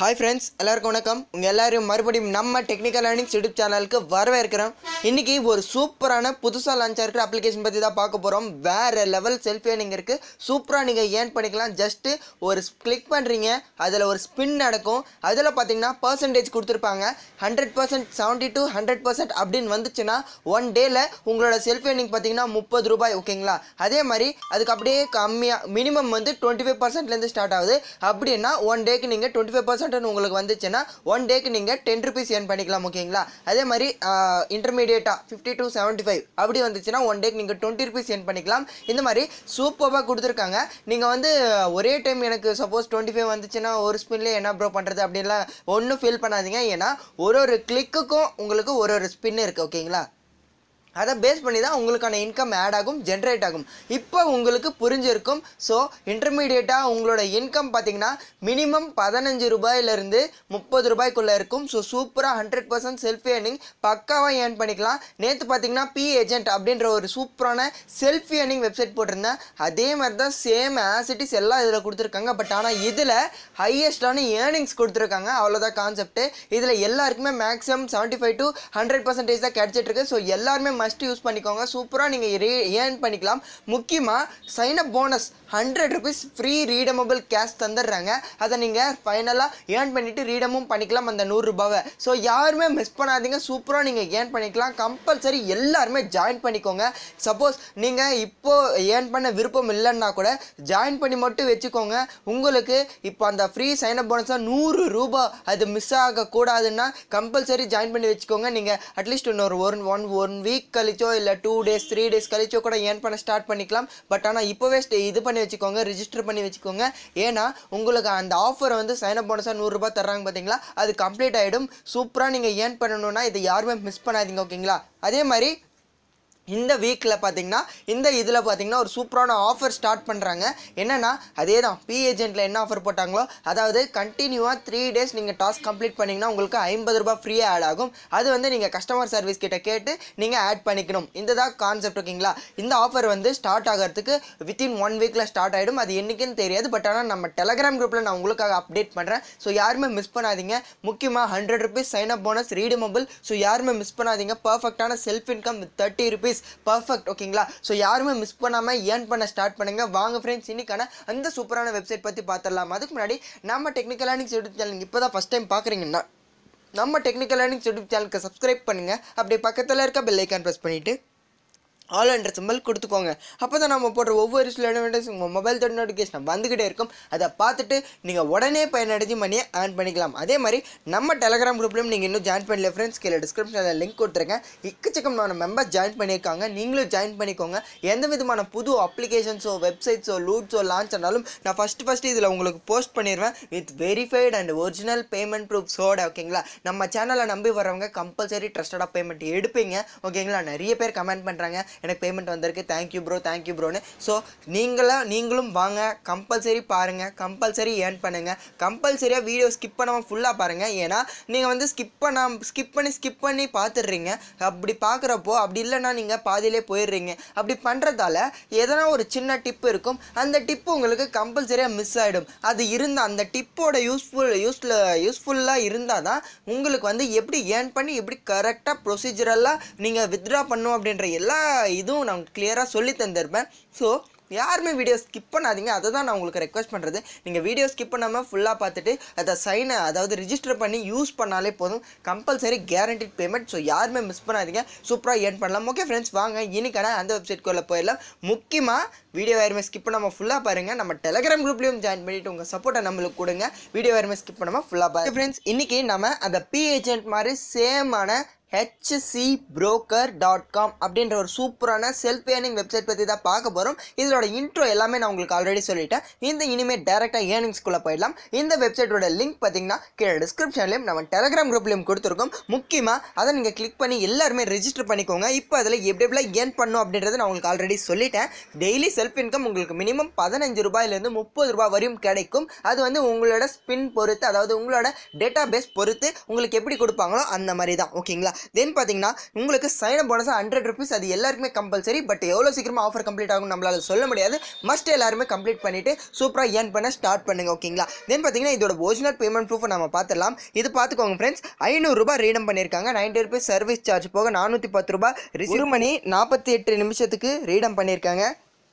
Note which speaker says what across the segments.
Speaker 1: hi friends எல்லாருக்கும் வணக்கம் உங்கள் எல்லோரும் மறுபடியும் நம்ம டெக்னிக்கல் லேர்னிங்ஸ் யூடியூப் சேனலுக்கு வரவேற்கிறோம் இன்றைக்கி ஒரு சூப்பரான புதுசாக லான்ச் ஆகிருக்கிற அப்ளிகேஷன் பற்றி தான் பார்க்க போகிறோம் வேறு லெவல் செல்ஃபி ஏர்னிங் இருக்குது சூப்பராக நீங்கள் ஏர்ன் பண்ணிக்கலாம் ஜஸ்ட்டு ஒரு கிளிக் பண்ணுறீங்க அதில் ஒரு ஸ்பின் நடக்கும் அதில் பார்த்தீங்கன்னா பர்சன்டேஜ் கொடுத்துருப்பாங்க hundred percent seventy two hundred percent அப்படின்னு வந்துச்சுன்னா ஒன் டேயில் உங்களோட செல்ஃபி ஏர்னிங் பார்த்தீங்கன்னா முப்பது ரூபாய் ஓகேங்களா அதே மாதிரி அதுக்கு அப்படியே கம்மியாக மினிமம் வந்து டுவெண்ட்டி ஃபைவ் பர்சன்ட்லேருந்து ஸ்டார்ட் ஆகுது அப்படின்னா ஒன் டேக்கு நீங்கள் டுவெண்ட்டி ஃபைவ் பர்சன்ட் பர்சன்டன் உங்களுக்கு வந்துச்சுன்னா ஒன் டேக்கு நீங்கள் டென் ருபீஸ் ஏர்ன் பண்ணிக்கலாம் ஓகேங்களா அதே மாதிரி இன்டர்மீடியேட்டாக ஃபிஃப்டி டூ செவன்ட்டி ஃபைவ் அப்படி வந்துச்சுன்னா ஒன் டேக்கு நீங்கள் டுவெண்ட்டி ருபீஸ் ஏர்ன் பண்ணிக்கலாம் இந்த மாதிரி சூப்பராக கொடுத்துருக்காங்க நீங்கள் வந்து ஒரே டைம் எனக்கு சப்போஸ் டுவெண்ட்டி ஃபைவ் வந்துச்சுன்னா ஒரு ஸ்பின்லேயே என்ன ப்ரோ பண்ணுறது அப்படின்லாம் ஒன்றும் ஃபீல் பண்ணாதீங்க ஏன்னா ஒரு ஒரு கிளிக்குக்கும் உங்களுக்கு ஒரு ஒரு ஸ்பின் இருக்குது ஓகேங்களா அதை பேஸ் பண்ணி தான் உங்களுக்கான இன்கம் ஆட் ஆகும் ஜென்ரேட் ஆகும் இப்போ உங்களுக்கு புரிஞ்சிருக்கும் ஸோ இன்டர்மீடியட்டாக உங்களோட இன்கம் பார்த்திங்கன்னா மினிமம் பதினஞ்சு ரூபாயிலிருந்து முப்பது ரூபாய்க்குள்ளே இருக்கும் ஸோ சூப்பராக ஹண்ட்ரட் பர்சன்ட் செல்ஃபி ஏர்னிங் பக்காவாக ஏர்ன் பண்ணிக்கலாம் நேற்று பார்த்தீங்கன்னா பி ஏஜென்ட் அப்படின்ற ஒரு சூப்பரான செல்ஃபி ஏர்னிங் வெப்சைட் போட்டிருந்தேன் அதே மாதிரி தான் சேம் ஆசிட்டிஸ் எல்லாம் இதில் கொடுத்துருக்காங்க பட் ஆனால் இதில் ஹையஸ்டான ஏர்னிங்ஸ் கொடுத்துருக்காங்க அவ்வளோதான் கான்செப்ட்டு இதில் எல்லாருக்குமே maximum seventy five to hundred percentage தான் கிடச்சிட்ருக்கு ஸோ எல்லாருமே மஸ்ட் யூஸ் பண்ணிக்கோங்க சூப்பராக நீங்கள் ரீ ஏர்ன் பண்ணிக்கலாம் முக்கியமாக sign up bonus hundred rupees free redeemable cash தந்துடுறாங்க அதை நீங்கள் ஃபைனலாக ஏர்ன் பண்ணிவிட்டு ரீடமும் பண்ணிக்கலாம் அந்த நூறுரூபாவை ஸோ யாருமே மிஸ் பண்ணாதீங்க சூப்பராக நீங்கள் ஏர்ன் பண்ணிக்கலாம் கம்பல்சரி எல்லாருமே ஜாயின் பண்ணிக்கோங்க சப்போஸ் நீங்கள் இப்போது ஏர்ன் பண்ண விருப்பம் இல்லைன்னா கூட ஜாயின் பண்ணி மட்டும் வச்சுக்கோங்க உங்களுக்கு இப்போ அந்த ஃப்ரீ சைனப் போனஸாக நூறு ரூபா அது மிஸ் ஆகக்கூடாதுன்னா கம்பல்சரி ஜாயின் பண்ணி வச்சுக்கோங்க நீங்கள் அட்லீஸ்ட் இன்னொரு ஒன் ஒன் ஒன் வீக் கழிச்சோ இல்லை டூ டேஸ் த்ரீ டேஸ் கழிச்சோ கூட ஏர்ன் பண்ண ஸ்டார்ட் பண்ணிக்கலாம் பட் ஆனால் இப்போவே இது பண்ணி வச்சுக்கோங்க ரிஜிஸ்டர் பண்ணி வச்சுக்கோங்க ஏன்னா உங்களுக்கு அந்த ஆஃபர் வந்து சைனப் போனஸாக நூறுரூபா தர்றாங்க பார்த்தீங்களா அது கம்ப்ளீட் ஆகிடும் சூப்பராக நீங்கள் ஏர்ன் பண்ணணும்னா இதை யாருமே மிஸ் பண்ணாதீங்க ஓகேங்களா அதே மாதிரி இந்த வீக்கில் பார்த்தீங்கன்னா இந்த இதில் பார்த்தீங்கன்னா ஒரு சூப்பரான ஆஃபர் ஸ்டார்ட் பண்ணுறாங்க என்னென்னா அதே தான் பி ஏஜென்ட்டில் என்ன ஆஃபர் போட்டாங்களோ அதாவது கண்டினியூவாக த்ரீ டேஸ் நீங்கள் டாஸ்க் கம்ப்ளீட் பண்ணிங்கன்னா உங்களுக்கு ஐம்பது ரூபா ஃப்ரீயாக ஆட் ஆகும் அது வந்து நீங்கள் கஸ்டமர் சர்வீஸ் கிட்ட கேட்டு நீங்கள் ஆட் பண்ணிக்கணும் இந்த தான் கான்செப்ட் ஓகேங்களா இந்த ஆஃபர் வந்து ஸ்டார்ட் ஆகிறதுக்கு வித்தின் ஒன் வீக்கில் ஸ்டார்ட் ஆகிடும் அது என்றைக்குன்னு தெரியாது பட் ஆனால் நம்ம டெலகிராம் குரூப்பில் நான் உங்களுக்காக அப்டேட் பண்ணுறேன் ஸோ யாருமே மிஸ் பண்ணாதீங்க முக்கியமாக hundred rupees sign up bonus mobile so யாருமே மிஸ் பண்ணாதீங்க பர்ஃபெக்டான self income with thirty rupees service perfect ஓகேங்களா ஸோ யாருமே மிஸ் பண்ணாமல் ஏர்ன் பண்ண ஸ்டார்ட் பண்ணுங்கள் வாங்க ஃப்ரெண்ட்ஸ் இன்னிக்கான அந்த சூப்பரான வெப்சைட் பற்றி பார்த்துடலாம் அதுக்கு முன்னாடி நம்ம டெக்னிக்கல் லேர்னிங்ஸ் யூடியூப் சேனல் இப்போ தான் ஃபஸ்ட் டைம் பார்க்குறீங்கன்னா நம்ம டெக்னிக்கல் லேர்னிங்ஸ் யூடியூப் சேனலுக்கு சப்ஸ்கிரைப் பண்ணுங்கள் அப்படியே பக்கத்தில் இருக்க பெல் ஐக்கான் ப்ரெஸ் பண்ணிவிட்டு ஆல் அண்ட் சிம்பிள் கொடுத்துக்கோங்க அப்போ தான் நம்ம போடுற ஒவ்வொரு ஸ்டூடெண்ட்ஸ் உங்கள் மொபைல் தொட நோட்டிஃபிகேஷன் வந்துக்கிட்டே இருக்கும் அதை பார்த்துட்டு நீங்கள் உடனே பயனடைஞ்சு மணியை ஏர்ன் பண்ணிக்கலாம் அதே மாதிரி நம்ம டெலகிராம் குரூப்லையும் நீங்கள் இன்னும் ஜாயின் பண்ணல ஃப்ரெண்ட்ஸ் கீழே டிஸ்கிரிப்ஷனில் லிங்க் கொடுத்துருக்கேன் நான் மெம்பர் ஜாயின் பண்ணியிருக்காங்க நீங்களும் ஜாயின் பண்ணிக்கோங்க எந்த விதமான புது அப்ளிகேஷன்ஸோ வெப்சைட்ஸோ லூட்ஸோ லான்ச் ஆனாலும் நான் ஃபஸ்ட்டு ஃபஸ்ட்டு இதில் உங்களுக்கு போஸ்ட் பண்ணிடுவேன் with verified and original payment ப்ரூஃப்ஸோட ஓகேங்களா நம்ம சேனலை நம்பி வரவங்க கம்பல்சரி ட்ரஸ்டடாக பேமெண்ட் எடுப்பீங்க ஓகேங்களா நிறைய பேர் கமெண்ட் பண்ணுறாங்க எனக்கு பேமெண்ட் வந்திருக்கு தேங்க்யூ ப்ரோ தேங்க்யூ ப்ரோன்னு ஸோ நீங்களாக நீங்களும் வாங்க கம்பல்சரி பாருங்கள் கம்பல்சரி ஏர்ன் பண்ணுங்கள் கம்பல்சரியாக வீடியோ ஸ்கிப் பண்ணாமல் ஃபுல்லாக பாருங்கள் ஏன்னா நீங்கள் வந்து ஸ்கிப் பண்ணாமல் ஸ்கிப் பண்ணி ஸ்கிப் பண்ணி பார்த்துடுறீங்க அப்படி பார்க்குறப்போ அப்படி இல்லைன்னா நீங்கள் பாதியிலே போயிடுறீங்க அப்படி பண்ணுறதால எதனா ஒரு சின்ன டிப்பு இருக்கும் அந்த டிப்பு உங்களுக்கு கம்பல்சரியாக மிஸ் ஆகிடும் அது இருந்தால் அந்த டிப்போட யூஸ்ஃபுல் யூஸ்ஃபுல் யூஸ்ஃபுல்லாக இருந்தால் தான் உங்களுக்கு வந்து எப்படி ஏர்ன் பண்ணி எப்படி கரெக்டாக ப்ரொசீஜரெல்லாம் நீங்கள் வித்ட்ரா பண்ணும் அப்படின்ற எல்லா இதுவும் நான் கிளியராக சொல்லி தந்திருப்பேன் ஸோ யாருமே வீடியோ ஸ்கிப் பண்ணாதீங்க அதை தான் நான் உங்களுக்கு ரெக்வஸ்ட் பண்ணுறது நீங்கள் வீடியோ ஸ்கிப் பண்ணாமல் ஃபுல்லாக பார்த்துட்டு அதை சைனை அதாவது ரிஜிஸ்டர் பண்ணி யூஸ் பண்ணாலே போதும் கம்பல்சரி கேரண்டிட் பேமெண்ட் ஸோ யாருமே மிஸ் பண்ணாதீங்க சூப்பராக ஏர்ன் பண்ணலாம் ஓகே ஃப்ரெண்ட்ஸ் வாங்க இனிக்கான அந்த வெப்சைட்குள்ளே போயிடலாம் முக்கியமாக வீடியோ யாருமே ஸ்கிப் பண்ணாமல் ஃபுல்லாக பாருங்கள் நம்ம டெலகிராம் குரூப்லேயும் ஜாயின் பண்ணிவிட்டு உங்கள் சப்போர்ட்டை நம்மளுக்கு கொடுங்க வீடியோ யாருமே ஸ்கிப் பண்ணாமல் ஃபுல்லாக பாருங்கள் ஃப்ரெண்ட்ஸ் இன்றைக்கி நம்ம அந்த பி ஏஜென்ட் மாதிரி சேமான ஹெச்சி புரோக்கர் டாட் காம் அப்படின்ற ஒரு சூப்பரான செல்ஃப் ஏர்னிங் வெப்சைட் பற்றி தான் பார்க்க போகிறோம் இதோட இன்ட்ரோ எல்லாமே நான் உங்களுக்கு ஆல்ரெடி சொல்லிட்டேன் இந்த இனிமேல் டேரெக்டாக ஏர்னிங்ஸ்குள்ளே போயிடலாம் இந்த வெப்சைட்டோட லிங்க் பார்த்தீங்கன்னா கீழே டிஸ்கிரிப்ஷன்லேயும் நம்ம டெலகிராம் குரூப்லேயும் கொடுத்துருக்கோம் முக்கியமாக அதை நீங்கள் கிளிக் பண்ணி எல்லாருமே ரிஜிஸ்டர் பண்ணிக்கோங்க இப்போ அதில் எப்படி எப்படிலாம் ஏர்ன் பண்ணும் அப்படின்றத நான் உங்களுக்கு ஆல்ரெடி சொல்லிட்டேன் டெய்லி செல்ஃப் இன்கம் உங்களுக்கு மினிமம் பதினஞ்சு ரூபாயிலேருந்து முப்பது ரூபாய் வரையும் கிடைக்கும் அது வந்து உங்களோட ஸ்பின் பொறுத்து அதாவது உங்களோட டேட்டா பேஸ் பொறுத்து உங்களுக்கு எப்படி கொடுப்பாங்களோ அந்த மாதிரி தான் ஓகேங்களா தென் பார்த்தீங்கன்னா உங்களுக்கு சைன போனஸ் ஹண்ட்ரட் ருபீஸ் அது எல்லாருக்குமே கம்பல்சரி பட் எவ்வளோ சீக்கிரமாக ஆஃபர் கம்ப்ளீட் ஆகும் நம்மளால் சொல்ல முடியாது மஸ்ட் எல்லாருமே கம்ப்ளீட் பண்ணிவிட்டு சூப்பராக ஏர்ன் பண்ண ஸ்டார்ட் பண்ணுங்கள் ஓகேங்களா தென் பார்த்தீங்கன்னா இதோட ஒரிஜினல் பேமெண்ட் ப்ரூஃபை நம்ம பார்த்துடலாம் இது பார்த்துக்கோங்க ஃப்ரெண்ட்ஸ் ஐநூறுரூபா ரீடம் பண்ணியிருக்காங்க நைன்டி ருபீஸ் சர்வீஸ் சார்ஜ் போக நானூற்றி பத்து ரூபா ரிசீவ் பண்ணி நாற்பத்தி எட்டு நிமிஷத்துக்கு ரீடம் பண்ணியிருக்காங்க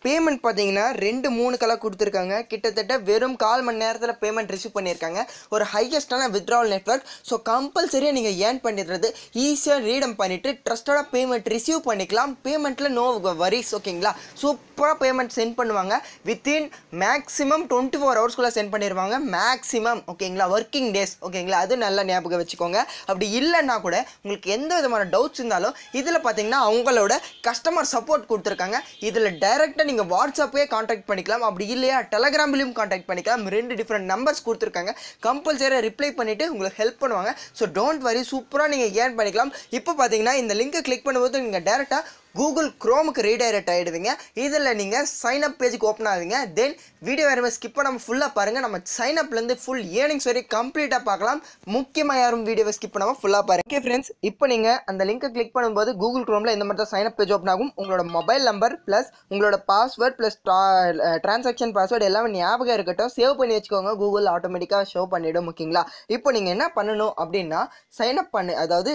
Speaker 1: பேமெண்ட் பார்த்தீங்கன்னா ரெண்டு மூணு கலர் கொடுத்துருக்காங்க கிட்டத்தட்ட வெறும் கால் மணி நேரத்தில் பேமெண்ட் ரிசீவ் பண்ணியிருக்காங்க ஒரு ஹையஸ்டான வித்ட்ராவல் நெட்ஒர்க் ஸோ கம்பல்சரியாக நீங்கள் ஏர்ன் பண்ணிடுறது ஈஸியாக ரீடம் பண்ணிவிட்டு ட்ரஸ்டோட பேமெண்ட் ரிசீவ் பண்ணிக்கலாம் பேமெண்ட்டில் நோ வரிஸ் ஓகேங்களா சூப்பராக பேமெண்ட் சென்ட் பண்ணுவாங்க வித்தின் மேக்ஸிமம் டுவெண்ட்டி ஃபோர் ஹவர்ஸ்குள்ளே சென்ட் பண்ணிடுவாங்க மேக்ஸிமம் ஓகேங்களா ஒர்க்கிங் டேஸ் ஓகேங்களா அது நல்லா ஞாபகம் வச்சுக்கோங்க அப்படி இல்லைன்னா கூட உங்களுக்கு எந்த விதமான டவுட்ஸ் இருந்தாலும் இதில் பார்த்தீங்கன்னா அவங்களோட கஸ்டமர் சப்போர்ட் கொடுத்துருக்காங்க இதில் டைரெக்டாக நீங்கள் வாட்ஸ்அப்பே காண்டாக்ட் பண்ணிக்கலாம் அப்படி இல்லையா டெலகிராம்லேயும் காண்டாக்ட் பண்ணிக்கலாம் ரெண்டு டிஃப்ரெண்ட் நம்பர்ஸ் கொடுத்துருக்காங்க கம்பல்சரியாக ரிப்ளை பண்ணிவிட்டு உங்களுக்கு ஹெல்ப் பண்ணுவாங்க ஸோ டோன்ட் வரி சூப்பராக நீங்கள் ஏர்ன் பண்ணிக்கலாம் இப்போ பார்த்தீங்கன்னா இந்த லிங்கை கிளிக் பண்ணும்போது நீங்கள் டேரெக்டாக கூகுள் க்ரோமுக்கு ரீடைரக்ட் ஆகிடுவீங்க இதில் நீங்கள் சைனப் பேஜுக்கு ஓப்பன் ஆகுவீங்க தென் வீடியோ யாருமே ஸ்கிப் பண்ணாமல் ஃபுல்லாக பாருங்கள் நம்ம சைனப்லேருந்து ஃபுல் ஏர்னிங்ஸ் வரைக்கும் கம்ப்ளீட்டாக பார்க்கலாம் முக்கியமாக யாரும் வீடியோவை ஸ்கிப் பண்ணாமல் ஃபுல்லாக பாருங்கள் ஓகே ஃப்ரெண்ட்ஸ் இப்போ நீங்கள் அந்த லிங்க்கை கிளிக் பண்ணும்போது கூகுள் க்ரோமில் இந்த மாதிரி தான் சைன் பேஜ் ஓப்பன் ஆகும் உங்களோட மொபைல் நம்பர் ப்ளஸ் உங்களோட பாஸ்வேர்ட் ப்ளஸ் ட்ரான்சாக்ஷன் பாஸ்வேர்டு எல்லாமே ஞாபகம் இருக்கட்டும் சேவ் பண்ணி வச்சுக்கோங்க கூகுள் ஆட்டோமேட்டிக்காக ஷோ பண்ணிவிடும் ஓகேங்களா இப்போ நீங்கள் என்ன பண்ணணும் அப்படின்னா சைனப் பண்ணு அதாவது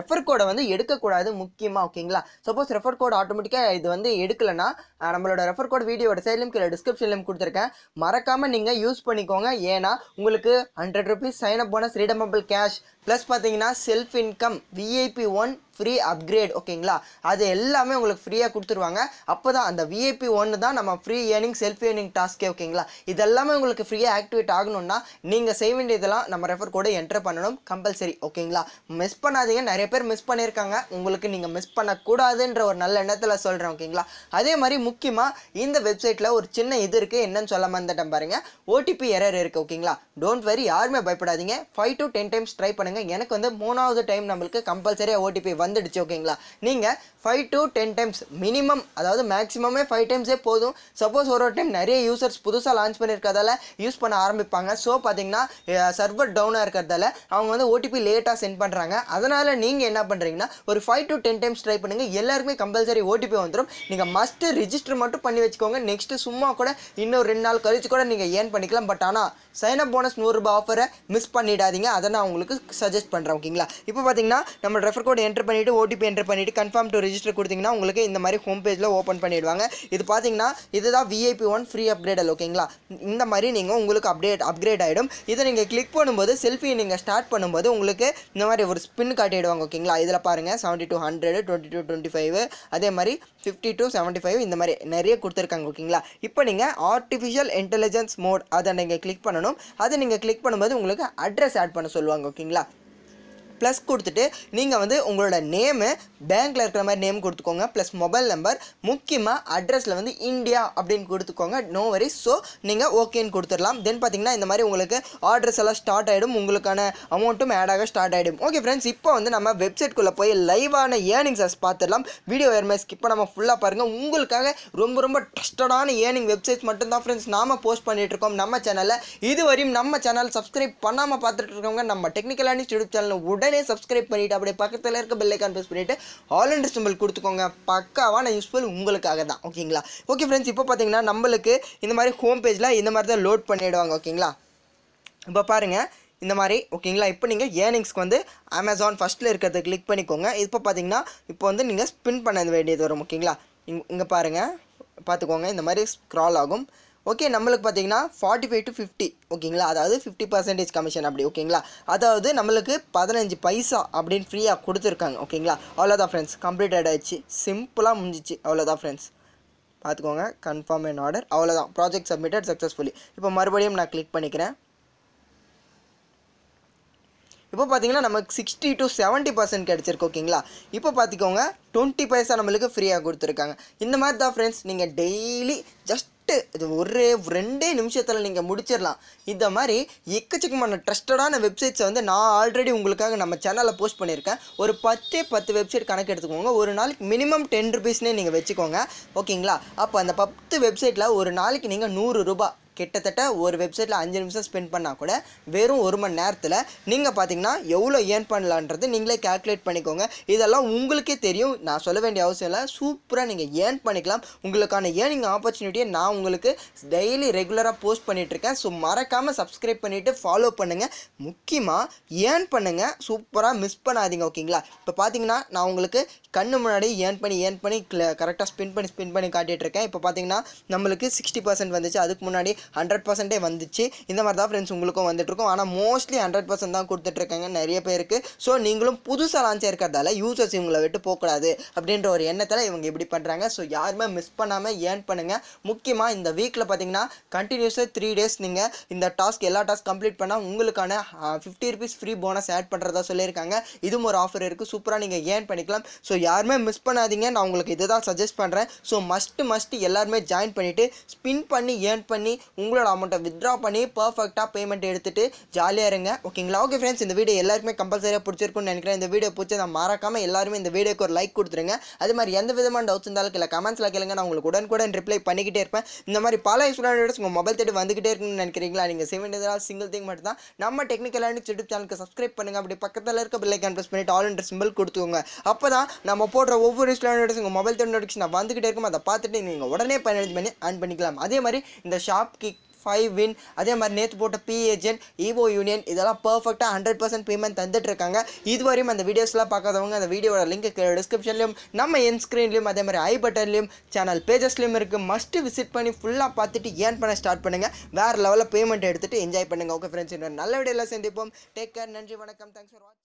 Speaker 1: ரெஃபர் கோடை வந்து எடுக்கக்கூடாது முக்கியமாக ஓகேங்களா சப்போஸ் ரெஃபர் கோட் ஆட்டோமேட்டிக்காக இது வந்து எடுக்கலைன்னா நம்மளோட ரெஃபர் கோட் வீடியோட சைட்லையும் கீழே டிஸ்கிரிப்ஷன்லையும் கொடுத்துருக்கேன் மறக்காமல் நீங்கள் யூஸ் பண்ணிக்கோங்க ஏன்னா உங்களுக்கு hundred rupees sign up bonus redeemable cash plus பார்த்தீங்கன்னா self income VIP one free upgrade ஓகேங்களா அது எல்லாமே உங்களுக்கு ஃப்ரீயாக கொடுத்துருவாங்க அப்போ தான் அந்த விஐபி ஒன்று தான் நம்ம ஃப்ரீ ஏர்னிங் செல்ஃப் ஏர்னிங் டாஸ்க்கே ஓகேங்களா இதெல்லாமே உங்களுக்கு ஃப்ரீயாக ஆக்டிவேட் ஆகணும்னா நீங்கள் செய்ய வேண்டியதெல்லாம் நம்ம ரெஃபர் கூட என்டர் பண்ணணும் கம்பல்சரி ஓகேங்களா மிஸ் பண்ணாதீங்க நிறைய பேர் மிஸ் பண்ணியிருக்காங்க உங்களுக்கு நீங்கள் மிஸ் பண்ணக்கூடாதுன்ற ஒரு நல்ல எண்ணத்தில் சொல்கிறேன் ஓகேங்களா அதே மாதிரி முக்கியமாக இந்த வெப்சைட்டில் ஒரு சின்ன இது இருக்குது என்னன்னு சொல்ல மறந்துட்டேன் பாருங்கள் ஓடிபி எரர் இருக்குது ஓகேங்களா டோன்ட் வரி யாருமே பயப்படாதீங்க five to ten times try பண்ணுங்கள் எனக்கு வந்து மூணாவது டைம் நம்மளுக்கு கம்பல்சரியாக ஓடிபி வந்துடுச்சு ஓகேங்களா நீங்கள் five to ten times minimum அதாவது மேக்ஸிமமே ஃபைவ் டைம்ஸே போதும் சப்போஸ் ஒரு ஒரு டைம் நிறைய யூசர்ஸ் புதுசாக லான்ச் பண்ணியிருக்கிறதால யூஸ் பண்ண ஆரம்பிப்பாங்க ஸோ பார்த்தீங்கன்னா சர்வர் டவுனாக இருக்கிறதால அவங்க வந்து ஓடிபி லேட்டாக சென்ட் பண்ணுறாங்க அதனால் நீங்கள் என்ன பண்ணுறீங்கன்னா ஒரு five to ten times try பண்ணுங்கள் எல்லாருக்குமே கம்பல்சரி ஓடிபி வந்துடும் நீங்கள் மஸ்ட்டு ரிஜிஸ்டர் மட்டும் பண்ணி வச்சுக்கோங்க நெக்ஸ்ட்டு சும்மா கூட இன்னும் ரெண்டு நாள் கழிச்சு கூட நீங்கள் ஏன் பண்ணிக்கலாம் பட் ஆனால் சைன் அப் போனஸ் நூறுரூபா ஆஃபரை மிஸ் பண்ணிடாதீங்க அதை நான் உங்களுக்கு சஜஸ்ட் பண்ணுறேன் ஓகேங்களா இப்போ பார்த்தீங்கன்னா நம்ம ரெஃபர் கோட் என்ட்ரு பண்ணி பண்ணிவிட்டு ஓடிபி என்ட்ரு பண்ணிவிட்டு கன்ஃபார்ம் டு ரிஜிஸ்டர் கொடுத்தீங்கன்னா உங்களுக்கு இந்த மாதிரி ஹோம் பேஜில் ஓப்பன் பண்ணிவிடுவாங்க இது பார்த்தீங்கன்னா இதுதான் விஐபி ஒன் ஃப்ரீ அப்கிரேடல் ஓகேங்களா இந்த மாதிரி நீங்கள் உங்களுக்கு அப்டேட் அப்கிரேட் ஆகிடும் இதை நீங்கள் கிளிக் பண்ணும்போது செல்ஃபி நீங்கள் ஸ்டார்ட் பண்ணும்போது உங்களுக்கு இந்த மாதிரி ஒரு ஸ்பின் காட்டிடுவாங்க ஓகேங்களா இதில் பாருங்கள் seventy two hundred twenty two twenty five அதே மாதிரி ஃபிஃப்டி டூ செவன்ட்டி ஃபைவ் இந்த மாதிரி நிறைய கொடுத்துருக்காங்க ஓகேங்களா இப்போ நீங்கள் ஆர்டிஃபிஷியல் இன்டெலிஜென்ஸ் மோட் அதை நீங்கள் கிளிக் பண்ணணும் அதை நீங்கள் கிளிக் பண்ணும்போது உங்களுக்கு அட்ரஸ் ஆட் பண்ண சொல்லுவாங்க ஓகேங்களா ப்ளஸ் கொடுத்துட்டு நீங்கள் வந்து உங்களோட நேமு பேங்க்கில் இருக்கிற மாதிரி நேம் கொடுத்துக்கோங்க ப்ளஸ் மொபைல் நம்பர் முக்கியமாக அட்ரஸில் வந்து இந்தியா அப்படின்னு கொடுத்துக்கோங்க நோ வரி ஸோ நீங்கள் ஓகேன்னு கொடுத்துடலாம் தென் பார்த்தீங்கன்னா இந்த மாதிரி உங்களுக்கு ஆர்டர்ஸ் எல்லாம் ஸ்டார்ட் ஆகிடும் உங்களுக்கான அமௌண்ட்டும் ஆட் ஆக ஸ்டார்ட் ஆகிடும் ஓகே ஃப்ரெண்ட்ஸ் இப்போ வந்து நம்ம வெப்சைட்குள்ளே போய் லைவான ஏர்னிங்ஸ் பார்த்துடலாம் வீடியோ ஏர்மே ஸ்கிப் பண்ணாமல் ஃபுல்லாக பாருங்கள் உங்களுக்காக ரொம்ப ரொம்ப ட்ரஸ்டடான ஏர்னிங் வெப்சைட்ஸ் மட்டும்தான் ஃப்ரெண்ட்ஸ் நாம் போஸ்ட் பண்ணிகிட்டு இருக்கோம் நம்ம சேனலில் இதுவரையும் நம்ம சேனல் சப்ஸ்கிரைப் பண்ணாமல் பார்த்துட்டு இருக்கவங்க நம்ம டெக்னிக்கல் அண்ட் யூடியூப் சேனல் உடனே உடனே சப்ஸ்கிரைப் பண்ணிவிட்டு அப்படியே பக்கத்தில் இருக்க பெல்லைக்கான் ப்ரெஸ் பண்ணிவிட்டு ஆல் அண்ட் சிம்பிள் கொடுத்துக்கோங்க பக்காவான யூஸ்ஃபுல் உங்களுக்காக தான் ஓகேங்களா ஓகே ஃப்ரெண்ட்ஸ் இப்போ பார்த்தீங்கன்னா நம்மளுக்கு இந்த மாதிரி ஹோம் பேஜில் இந்த மாதிரி தான் லோட் பண்ணிவிடுவாங்க ஓகேங்களா இப்போ பாருங்கள் இந்த மாதிரி ஓகேங்களா இப்போ நீங்கள் ஏர்னிங்ஸ்க்கு வந்து அமேசான் ஃபஸ்ட்டில் இருக்கிறத கிளிக் பண்ணிக்கோங்க இப்போ பார்த்தீங்கன்னா இப்போ வந்து நீங்கள் ஸ்பின் பண்ண வேண்டியது வரும் ஓகேங்களா இங்கே இங்கே பாருங்கள் பார்த்துக்கோங்க இந்த மாதிரி ஸ்க்ரால் ஆகும் ஓகே நம்மளுக்கு பார்த்தீங்கன்னா ஃபார்ட்டி ஃபைவ் டு ஃபிஃப்டி ஓகேங்களா அதாவது ஃபிஃப்டி பர்சன்டேஜ் கமிஷன் அப்படி ஓகேங்களா அதாவது நம்மளுக்கு பதினஞ்சு பைசா அப்படின்னு ஃப்ரீயாக கொடுத்துருக்காங்க ஓகேங்களா அவ்வளோதான் ஃப்ரெண்ட்ஸ் கம்ப்ளீட்டட் ஆகிடுச்சு சிம்பிளாக முடிஞ்சிச்சு அவ்வளோதான் ஃப்ரெண்ட்ஸ் பார்த்துக்கோங்க கன்ஃபார்ம் என் ஆர்டர் அவ்வளோதான் ப்ராஜெக்ட் சப்மிட்டட் சக்ஸஸ்ஃபுல்லி இப்போ மறுபடியும் நான் கிளிக் பண்ணிக்கிறேன் இப்போ பார்த்தீங்கன்னா நமக்கு சிக்ஸ்டி டு செவன்ட்டி பர்சன்ட் கிடச்சிருக்கு ஓகேங்களா இப்போ பார்த்துக்கோங்க டுவெண்ட்டி பைசா நம்மளுக்கு ஃப்ரீயாக கொடுத்துருக்காங்க இந்த மாதிரி தான் ஃப்ரெண்ட்ஸ் நீங்கள் டெய்லி ஜஸ்ட் சட்டு இது ஒரே ரெண்டே நிமிஷத்தில் நீங்கள் முடிச்சிடலாம் இந்த மாதிரி எக்கச்சக்கமான ட்ரஸ்டடான வெப்சைட்ஸை வந்து நான் ஆல்ரெடி உங்களுக்காக நம்ம சேனலில் போஸ்ட் பண்ணியிருக்கேன் ஒரு பத்தே பத்து வெப்சைட் கணக்கு எடுத்துக்கோங்க ஒரு நாளைக்கு மினிமம் டென் ருபீஸ்னே நீங்கள் வச்சுக்கோங்க ஓகேங்களா அப்போ அந்த பத்து வெப்சைட்டில் ஒரு நாளைக்கு நீங்கள் நூறு ரூபாய் கிட்டத்தட்ட ஒரு வெப்சைட்டில் அஞ்சு நிமிஷம் ஸ்பெண்ட் பண்ணால் கூட வெறும் ஒரு மணி நேரத்தில் நீங்கள் பார்த்தீங்கன்னா எவ்வளோ ஏர்ன் பண்ணலான்றது நீங்களே கேல்குலேட் பண்ணிக்கோங்க இதெல்லாம் உங்களுக்கே தெரியும் நான் சொல்ல வேண்டிய அவசியம் இல்லை சூப்பராக நீங்கள் ஏர்ன் பண்ணிக்கலாம் உங்களுக்கான ஏர்னிங் ஆப்பர்ச்சுனிட்டியை நான் உங்களுக்கு டெய்லி ரெகுலராக போஸ்ட் பண்ணிகிட்ருக்கேன் ஸோ மறக்காமல் சப்ஸ்கிரைப் பண்ணிவிட்டு ஃபாலோ பண்ணுங்கள் முக்கியமாக ஏர்ன் பண்ணுங்கள் சூப்பராக மிஸ் பண்ணாதீங்க ஓகேங்களா இப்போ பார்த்தீங்கன்னா நான் உங்களுக்கு கண்ணு முன்னாடி ஏர்ன் பண்ணி ஏர்ன் பண்ணி கரெக்டாக ஸ்பின் பண்ணி ஸ்பின் பண்ணி காட்டிகிட்ருக்கேன் இப்போ பார்த்தீங்கன்னா நம்மளுக்கு சிக்ஸ்டி பர்சன்ட் வந்துச்சு அதுக்கு முன்னாடி ஹண்ட்ரட் பர்சன்டே வந்துச்சு இந்த மாதிரி தான் ஃப்ரெண்ட்ஸ் உங்களுக்கும் வந்துட்டுருக்கும் ஆனால் மோஸ்ட்லி ஹண்ட்ரட் பர்சன்ட் தான் கொடுத்துட்ருக்காங்க நிறைய பேருக்கு ஸோ நீங்களும் புதுசாக லான்ச் இருக்கிறதால யூசர்ஸ் இவங்களை விட்டு போகக்கூடாது அப்படின்ற ஒரு எண்ணத்தில் இவங்க இப்படி பண்ணுறாங்க ஸோ யாருமே மிஸ் பண்ணாமல் ஏர்ன் பண்ணுங்கள் முக்கியமாக இந்த வீக்கில் பார்த்தீங்கன்னா கண்டினியூஸாக த்ரீ டேஸ் நீங்கள் இந்த டாஸ்க் எல்லா டாஸ்க் கம்ப்ளீட் பண்ணால் உங்களுக்கான fifty rupees free bonus add பண்ணுறதா சொல்லியிருக்காங்க இதுவும் ஒரு ஆஃபர் இருக்குது சூப்பராக நீங்கள் ஏர்ன் பண்ணிக்கலாம் ஸோ யாருமே மிஸ் பண்ணாதீங்க நான் உங்களுக்கு இதுதான் தான் சஜஸ்ட் பண்ணுறேன் ஸோ மஸ்ட்டு மஸ்ட்டு எல்லாருமே ஜாயின் பண்ணிவிட்டு ஸ்பின் பண்ணி ஏர்ன் பண்ணி உங்களோட அமௌண்ட்டை வித்ரா பண்ணி பர்ஃபெக்டாக பேமெண்ட் எடுத்துகிட்டு ஜாலியாக இருங்க ஓகேங்களா ஓகே ஃப்ரெண்ட்ஸ் இந்த வீடியோ எல்லாருமே கம்பல்சரியாக பிடிச்சிருக்குன்னு நினைக்கிறேன் இந்த வீடியோ பிடிச்சி நான் மறக்காமல் எல்லாருமே இந்த வீடியோக்கு ஒரு லைக் கொடுத்துருங்க அது மாதிரி எந்த விதமான டவுட்ஸ் இருந்தாலும் இல்லை கமெண்ட்ஸில் கேளுங்க நான் உங்களுக்கு உடனுக்குடன் ரிப்ளை பண்ணிக்கிட்டே இருப்பேன் இந்த மாதிரி பல ஸ்டூடெண்ட்ஸ் உங்கள் மொபைல் தேடி வந்துக்கிட்டே இருக்குன்னு நினைக்கிறீங்களா நீங்கள் செய்ய வேண்டியதாக சிங்கிள் திங் மட்டும் தான் நம்ம டெக்னிக்கல் அண்ட் யூடியூப் சேனலுக்கு சப்ஸ்கிரைப் பண்ணுங்கள் அப்படி பக்கத்தில் இருக்க பில்லைக்கான் ப்ரெஸ் பண்ணிட்டு ஆல் இண்டர் சிம்பிள் கொடுத்துக்கோங்க அப்போ தான் நம்ம போடுற ஒவ்வொரு ஸ்டூடெண்ட்ஸ் உங்கள் மொபைல் தேடி நோட்டிஃபிகேஷன் வந்துக்கிட்டே இருக்கும் அதை பார்த்துட்டு நீங்கள் உடனே பயனடைஞ்சு பண்ணி ஆன் பண்ணிக்கலாம் அதே மாதிரி இந்த ஷாப் ஃபைவ் வின் அதே மாதிரி நேற்று போட்ட பிஏஜென் ஈவோ யூனியன் இதெல்லாம் பர்ஃபெக்டாக ஹண்ட்ரட் பர்சன்ட் பேமெண்ட் தந்துட்டு இருக்காங்க இதுவரையும் அந்த வீடியோஸ்லாம் பார்க்காதவங்க அந்த வீடியோட லிங்க் டிஸ்கிரிப்ஷன்லையும் நம்ம என் ஸ்க்ரீன்லையும் அதே மாதிரி ஐ பட்டன்லையும் சேனல் பேஜஸ்லையும் இருக்குது மஸ்ட்டு விசிட் பண்ணி ஃபுல்லாக பார்த்துட்டு ஏன் பண்ண ஸ்டார்ட் பண்ணுங்கள் வேறு லெவலில் பேமெண்ட் எடுத்துகிட்டு என்ஜாய் பண்ணுங்கள் ஓகே ஃப்ரெண்ட்ஸ் இன்னொரு நல்ல வீடியோவில் சந்திப்போம் டேக் கேர் நன்றி வணக்கம் தேங்க்ஸ் ஃபார் வாட்ச்